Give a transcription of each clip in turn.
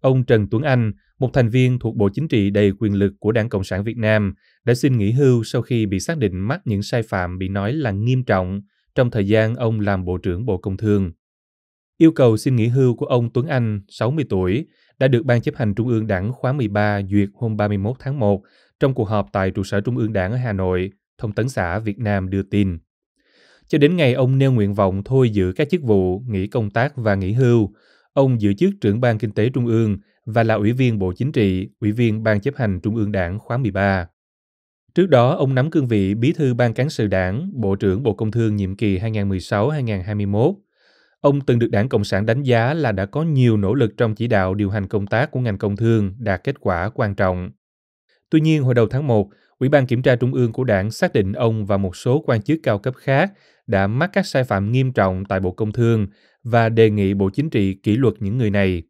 Ông Trần Tuấn Anh, một thành viên thuộc Bộ Chính trị đầy quyền lực của Đảng Cộng sản Việt Nam, đã xin nghỉ hưu sau khi bị xác định mắc những sai phạm bị nói là nghiêm trọng trong thời gian ông làm Bộ trưởng Bộ Công Thương. Yêu cầu xin nghỉ hưu của ông Tuấn Anh, 60 tuổi, đã được Ban chấp hành Trung ương Đảng khóa 13 duyệt hôm 31 tháng 1 trong cuộc họp tại trụ sở Trung ương Đảng ở Hà Nội, Thông tấn xã Việt Nam đưa tin. Cho đến ngày ông nêu nguyện vọng thôi giữ các chức vụ, nghỉ công tác và nghỉ hưu, Ông giữ chức trưởng ban kinh tế trung ương và là ủy viên Bộ Chính trị, ủy viên Ban chấp hành Trung ương Đảng khóa 13. Trước đó, ông nắm cương vị Bí thư Ban cán sự Đảng, Bộ trưởng Bộ Công Thương nhiệm kỳ 2016-2021. Ông từng được Đảng Cộng sản đánh giá là đã có nhiều nỗ lực trong chỉ đạo điều hành công tác của ngành công thương đạt kết quả quan trọng. Tuy nhiên, hồi đầu tháng 1, Ủy ban Kiểm tra Trung ương của đảng xác định ông và một số quan chức cao cấp khác đã mắc các sai phạm nghiêm trọng tại Bộ Công Thương và đề nghị Bộ Chính trị kỷ luật những người này.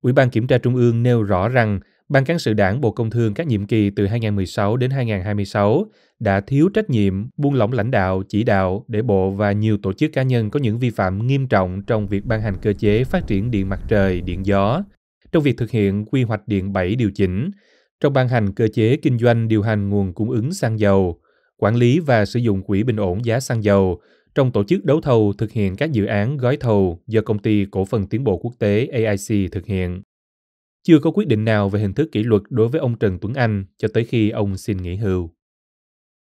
Ủy ban Kiểm tra Trung ương nêu rõ rằng Ban cán sự đảng Bộ Công Thương các nhiệm kỳ từ 2016 đến 2026 đã thiếu trách nhiệm, buông lỏng lãnh đạo, chỉ đạo để Bộ và nhiều tổ chức cá nhân có những vi phạm nghiêm trọng trong việc ban hành cơ chế phát triển điện mặt trời, điện gió, trong việc thực hiện quy hoạch điện 7 điều chỉnh, trong ban hành cơ chế kinh doanh điều hành nguồn cung ứng xăng dầu, quản lý và sử dụng quỹ bình ổn giá xăng dầu, trong tổ chức đấu thầu thực hiện các dự án gói thầu do công ty cổ phần tiến bộ quốc tế AIC thực hiện. Chưa có quyết định nào về hình thức kỷ luật đối với ông Trần Tuấn Anh cho tới khi ông xin nghỉ hưu.